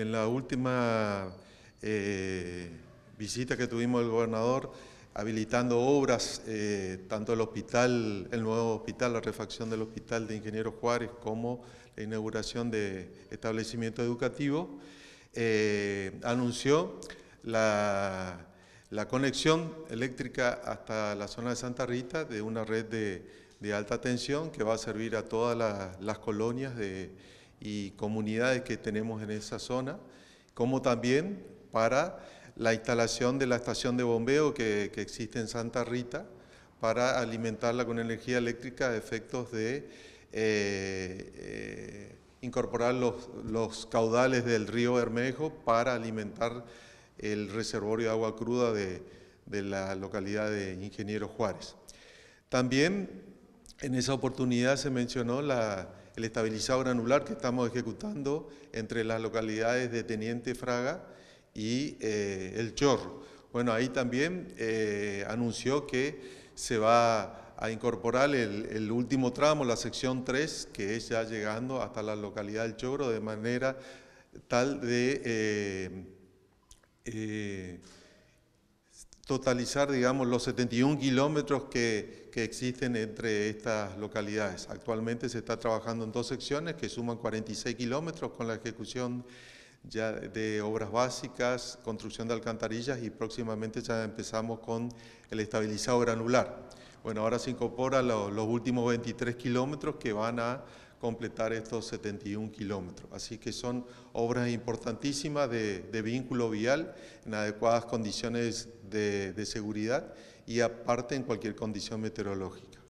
en la última eh, visita que tuvimos el gobernador, habilitando obras, eh, tanto el hospital, el nuevo hospital, la refacción del hospital de Ingeniero Juárez, como la inauguración de establecimiento educativo, eh, anunció la, conexión eléctrica hasta la zona de Santa Rita de una red de, alta tensión que va a servir a todas las colonias de y comunidades que tenemos en esa zona, como también para la instalación de la estación de bombeo que, que existe en Santa Rita para alimentarla con energía eléctrica a efectos de eh, eh, incorporar los, caudales del río Bermejo para alimentar el reservorio de agua cruda de, la localidad de Ingeniero Juárez. También en esa oportunidad se mencionó el estabilizado granular que estamos ejecutando entre las localidades de Teniente Fraga y eh, El Chorro. Bueno, ahí también eh, anunció que se va a incorporar el, último tramo, la sección 3, que es ya llegando hasta la localidad del Chorro, de manera tal de... Eh, totalizar, digamos, los 71 kilómetros que, que, existen entre estas localidades. Actualmente se está trabajando en dos secciones que suman 46 kilómetros con la ejecución ya de obras básicas, construcción de alcantarillas y próximamente ya empezamos con el estabilizado granular. Bueno, ahora se incorporan los últimos 23 kilómetros que van a completar estos 71 kilómetros. Así que son obras importantísimas de, vínculo vial en adecuadas condiciones de seguridad y aparte en cualquier condición meteorológica.